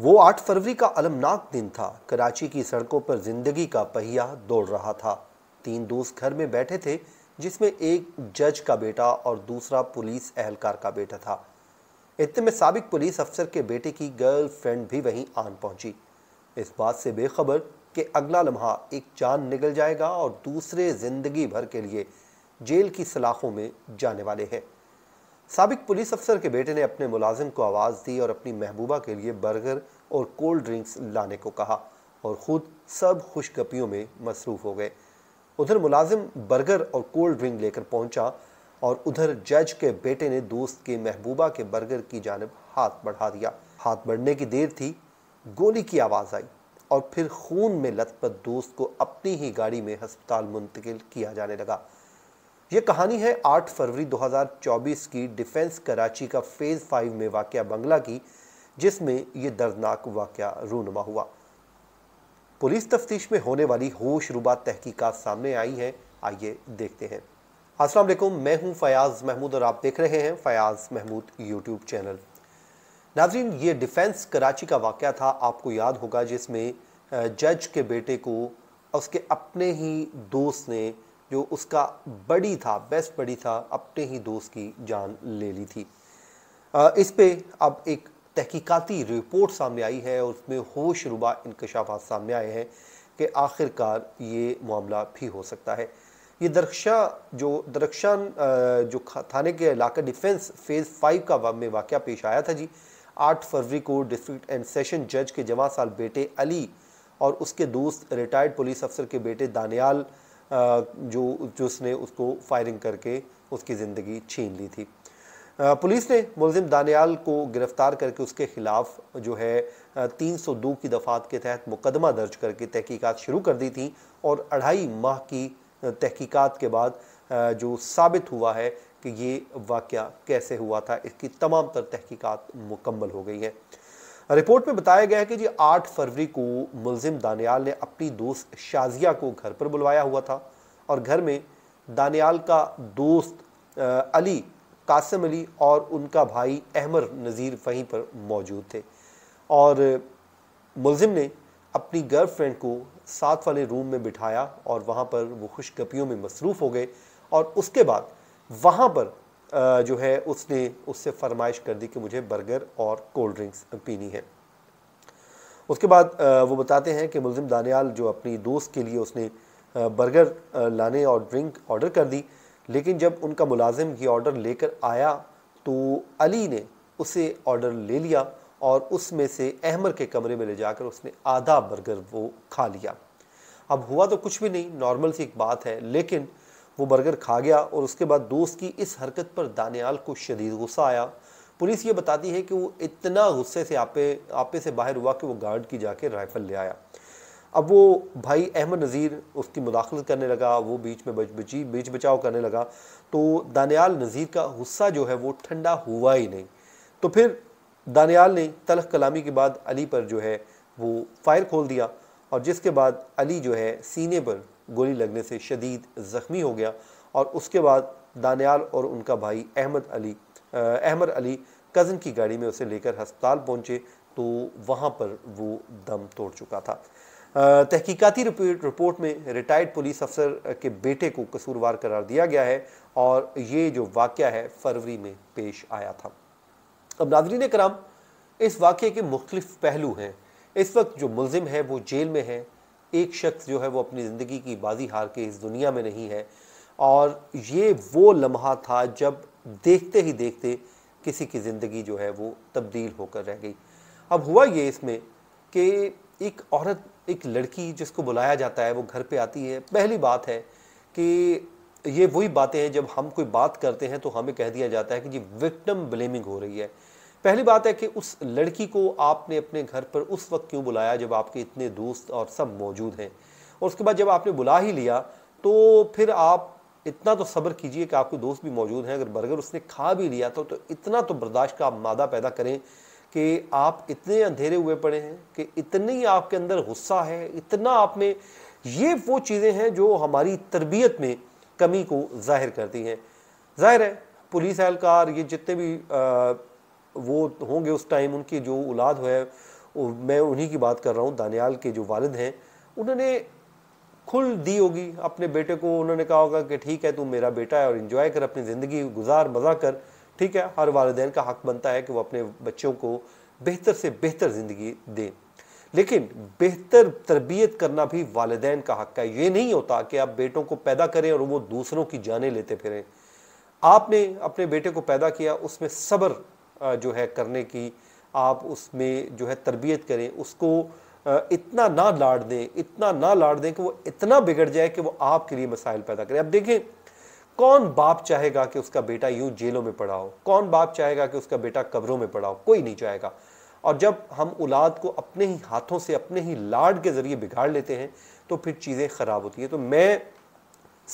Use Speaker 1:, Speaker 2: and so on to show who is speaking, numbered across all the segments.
Speaker 1: वो 8 फरवरी का अलमनाक दिन था कराची की सड़कों पर जिंदगी का पहिया दौड़ रहा था तीन दोस्त घर में बैठे थे जिसमें एक जज का बेटा और दूसरा पुलिस एहलकार का बेटा था इतने में सबक पुलिस अफसर के बेटे की गर्लफ्रेंड भी वहीं आन पहुंची इस बात से बेखबर कि अगला लम्हा एक जान निकल जाएगा और दूसरे जिंदगी भर के लिए जेल की सलाखों में जाने वाले हैं सबक पुलिस अफसर के बेटे ने अपने मुलाजिम को आवाज़ दी और अपनी महबूबा के लिए बर्गर और कोल्ड ड्रिंक्स लाने को कहा और ख़ुद सब खुशगपियों में मसरूफ़ हो गए उधर मुलाजिम बर्गर और कोल्ड ड्रिंक लेकर पहुंचा और उधर जज के बेटे ने दोस्त के महबूबा के बर्गर की जानब हाथ बढ़ा दिया हाथ बढ़ने की देर थी गोली की आवाज़ आई और फिर खून में लथपथ दोस्त को अपनी ही गाड़ी में हस्पताल मुंतकिल किया जाने लगा ये कहानी है 8 फरवरी 2024 की डिफेंस कराची का फेज़ फाइव में वाक़ बंगला की जिसमें ये दर्दनाक वाक़ रूनमा हुआ पुलिस तफ्तीश में होने वाली होशरुबा तहकीकात सामने आई हैं आइए देखते हैं अस्सलाम वालेकुम मैं हूं फयाज़ महमूद और आप देख रहे हैं फयाज़ महमूद यूट्यूब चैनल नाजरीन ये डिफेंस कराची का वाक़ था आपको याद होगा जिसमें जज के बेटे को उसके अपने ही दोस्त ने जो उसका बड़ी था बेस्ट बड़ी था अपने ही दोस्त की जान ले ली थी इस पे अब एक तहकीकाती रिपोर्ट सामने आई है और उसमें होशरुबा इंकशाफात सामने आए हैं कि आखिरकार ये मामला भी हो सकता है ये दरख्शा जो दरख्शान जो थाने के इलाका डिफेंस फेज़ फाइव का में वाक़ पेश आया था जी आठ फरवरी को डिस्ट्रिक्ट एंड सेशन जज के जवा साल बेटे अली और उसके दोस्त रिटायर्ड पुलिस अफसर के बेटे दानियाल जो जिसने उसको फायरिंग करके उसकी ज़िंदगी छीन ली थी पुलिस ने मुलिम दानियाल को गिरफ़्तार करके उसके ख़िलाफ़ जो है तीन सौ दो की दफ़ात के तहत मुकदमा दर्ज करके तहकीकात शुरू कर दी थी और अढ़ाई माह की तहकीकात के बाद जो साबित हुआ है कि ये वाक़ कैसे हुआ था इसकी तमाम तर तहकीकात मुकम्मल हो गई है रिपोर्ट में बताया गया है कि जी 8 फरवरी को मुलजिम दानियाल ने अपनी दोस्त शाजिया को घर पर बुलवाया हुआ था और घर में दानियाल का दोस्त अली कासिम अली और उनका भाई अहमर नज़ीर वहीं पर मौजूद थे और मुलजिम ने अपनी गर्लफ्रेंड को साथ वाले रूम में बिठाया और वहाँ पर वो खुशगपियों में मसरूफ़ हो गए और उसके बाद वहाँ पर जो है उसने उससे फरमाइश कर दी कि मुझे बर्गर और कोल्ड ड्रिंक्स पीनी है उसके बाद वो बताते हैं कि मुलिम दानियाल जो अपनी दोस्त के लिए उसने बर्गर लाने और ड्रिंक ऑर्डर कर दी लेकिन जब उनका मुलाजिम ये ऑर्डर लेकर आया तो अली ने उसे ऑर्डर ले लिया और उसमें से अहमर के कमरे में ले जाकर उसने आधा बर्गर वो खा लिया अब हुआ तो कुछ भी नहीं नॉर्मल सी एक बात है लेकिन वो बर्गर खा गया और उसके बाद दोस्त की इस हरकत पर दानियाल को शदीद गुस्सा आया पुलिस ये बताती है कि वो इतना गुस्से से आपे आपे से बाहर हुआ कि वो गार्ड की जाके राइफल ले आया अब वो भाई अहमद नज़ीर उसकी मुदाखलत करने लगा वो बीच में बच बची बीच बचाव करने लगा तो दानियाल नज़ीर का गुस्सा जो है वो ठंडा हुआ ही नहीं तो फिर दानियाल ने तलख कलामी के बाद अली पर जो है वो फायर खोल दिया और जिसके बाद अली जो है सीने पर गोली लगने से शदीद ज़ख्मी हो गया और उसके बाद दानियाल और उनका भाई अहमद अली अहमद अली कज़न की गाड़ी में उसे लेकर हस्पताल पहुँचे तो वहाँ पर वो दम तोड़ चुका था तहकीकती रिपोर्ट में रिटायर्ड पुलिस अफसर के बेटे को कसूरवार करार दिया गया है और ये जो वाक़ है फरवरी में पेश आया था अब नाजरीन कराम इस वाक़े के मुख्तफ पहलू हैं इस वक्त जो मुलजिम है वो जेल में है एक शख्स जो है वो अपनी ज़िंदगी की बाजी हार के इस दुनिया में नहीं है और ये वो लम्हा था जब देखते ही देखते किसी की ज़िंदगी जो है वो तब्दील होकर रह गई अब हुआ ये इसमें कि एक औरत एक लड़की जिसको बुलाया जाता है वो घर पे आती है पहली बात है कि ये वही बातें हैं जब हम कोई बात करते हैं तो हमें कह दिया जाता है कि जी विक्टम ब्लेमिंग हो रही है पहली बात है कि उस लड़की को आपने अपने घर पर उस वक्त क्यों बुलाया जब आपके इतने दोस्त और सब मौजूद हैं और उसके बाद जब आपने बुला ही लिया तो फिर आप इतना तो सब्र कीजिए कि आपके दोस्त भी मौजूद हैं अगर बर्गर उसने खा भी लिया था तो, तो इतना तो बर्दाश्त का आप मादा पैदा करें कि आप इतने अंधेरे हुए पड़े हैं कि इतनी आपके अंदर गुस्सा है इतना आप में ये वो चीज़ें हैं जो हमारी तरबियत में कमी को जाहिर करती हैं जाहिर है पुलिस एहलकार ये जितने भी आ, वो होंगे उस टाइम उनकी जो औलाद है मैं उन्हीं की बात कर रहा हूँ दानियाल के जो वालद हैं उन्होंने खुल दी होगी अपने बेटे को उन्होंने कहा होगा कि ठीक है तू मेरा बेटा है और इन्जॉय कर अपनी ज़िंदगी गुजार मज़ा कर ठीक है हर वालदेन का हक बनता है कि वो अपने बच्चों को बेहतर से बेहतर ज़िंदगी दें लेकिन बेहतर तरबियत करना भी वालदेन का हक है ये नहीं होता कि आप बेटों को पैदा करें और वो दूसरों की जानें लेते फिरें आपने अपने बेटे को पैदा किया उसमें सब्र जो है करने की आप उसमें जो है तरबियत करें उसको इतना ना लाड़ दें इतना ना लाड़ दें कि वो इतना बिगड़ जाए कि वो आपके लिए मसाइल पैदा करें अब देखें कौन बाप चाहेगा कि उसका बेटा यूं जेलों में पढ़ाओ कौन बाप चाहेगा कि उसका बेटा कब्रों में पढ़ाओ कोई नहीं चाहेगा और जब हम औलाद को अपने ही हाथों से अपने ही लाड़ के ज़रिए बिगाड़ लेते हैं तो फिर चीज़ें ख़राब होती हैं तो मैं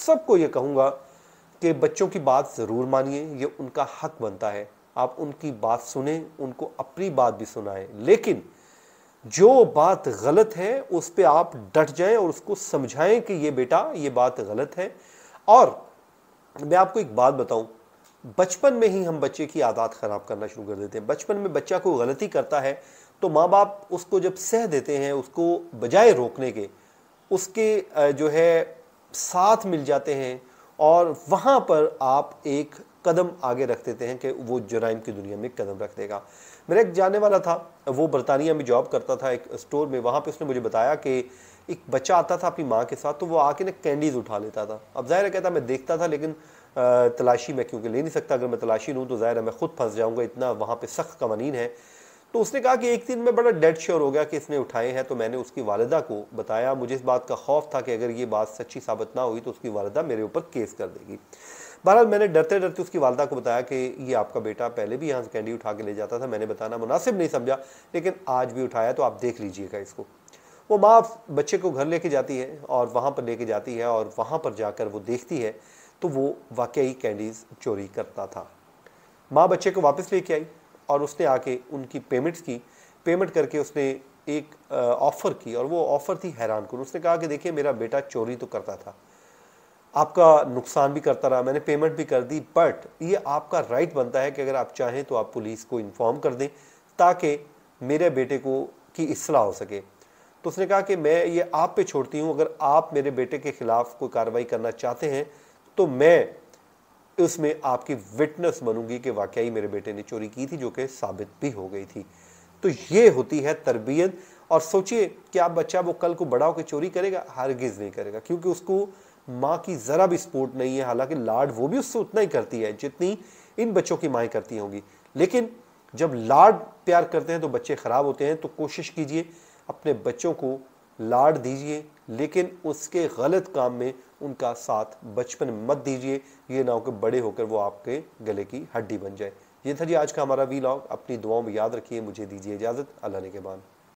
Speaker 1: सबको ये कहूँगा कि बच्चों की बात ज़रूर मानिए ये उनका हक बनता है आप उनकी बात सुने उनको अपनी बात भी सुनाएं लेकिन जो बात गलत है उस पर आप डट जाएं और उसको समझाएं कि ये बेटा ये बात गलत है और मैं आपको एक बात बताऊं बचपन में ही हम बच्चे की आदत ख़राब करना शुरू कर देते हैं बचपन में बच्चा कोई गलती करता है तो माँ बाप उसको जब सह देते हैं उसको बजाय रोकने के उसके जो है साथ मिल जाते हैं और वहाँ पर आप एक कदम आगे रख देते हैं कि वो जराइम की दुनिया में कदम रख देगा मेरा एक जाने वाला था वो बरतानिया में जॉब करता था एक स्टोर में वहाँ पे उसने मुझे बताया कि एक बच्चा आता था अपनी माँ के साथ तो वो आके ना कैंडीज़ उठा लेता था अब ज़ाहिर कहता मैं देखता था लेकिन तलाशी मैं क्योंकि ले नहीं सकता अगर मैं तलाशी लूँ तो ज़ाहिर मैं खुद फंस जाऊँगा इतना वहाँ पर सख्त कवानीन है तो उसने कहा कि एक दिन में बड़ा डेड श्योर हो गया कि इसने उठाए हैं तो मैंने उसकी वालदा को बताया मुझे इस बात का खौफ था कि अगर ये बात सच्ची साबित ना हुई तो उसकी वालदा मेरे ऊपर केस कर देगी बहरहाल मैंने डरते डरते उसकी वालदा को बताया कि ये आपका बेटा पहले भी यहाँ से कैंडी उठा के ले जाता था मैंने बताना मुनासिब नहीं समझा लेकिन आज भी उठाया तो आप देख लीजिएगा इसको वो माँ बच्चे को घर लेके जाती है और वहाँ पर लेके जाती है और वहाँ पर जाकर वो देखती है तो वो वाकई कैंडीज चोरी करता था माँ बच्चे को वापस लेके आई और उसने आके उनकी पेमेंट्स की पेमेंट करके उसने एक ऑफ़र की और वो ऑफ़र थी हैरान कर उसने कहा कि देखिए मेरा बेटा चोरी तो करता था आपका नुकसान भी करता रहा मैंने पेमेंट भी कर दी बट ये आपका राइट बनता है कि अगर आप चाहें तो आप पुलिस को इन्फॉर्म कर दें ताकि मेरे बेटे को की असलाह हो सके तो उसने कहा कि मैं ये आप पे छोड़ती हूँ अगर आप मेरे बेटे के ख़िलाफ़ कोई कार्रवाई करना चाहते हैं तो मैं उसमें आपकी विटनेस बनूंगी कि वाकई मेरे बेटे ने चोरी की थी जो कि साबित भी हो गई थी तो ये होती है तरबियत और सोचिए कि आप बच्चा वो कल को बड़ा होकर चोरी करेगा हरगिज़ नहीं करेगा क्योंकि उसको माँ की ज़रा भी सपोर्ट नहीं है हालांकि लाड वो भी उससे उतना ही करती है जितनी इन बच्चों की माएँ करती होंगी लेकिन जब लाड प्यार करते हैं तो बच्चे ख़राब होते हैं तो कोशिश कीजिए अपने बच्चों को लाड दीजिए लेकिन उसके गलत काम में उनका साथ बचपन मत दीजिए ये ना हो कि बड़े होकर वो आपके गले की हड्डी बन जाए ये था जी आज का हमारा वी लॉग अपनी दुआओं में याद रखिए मुझे दीजिए इजाज़त अल्लाह ने के बाद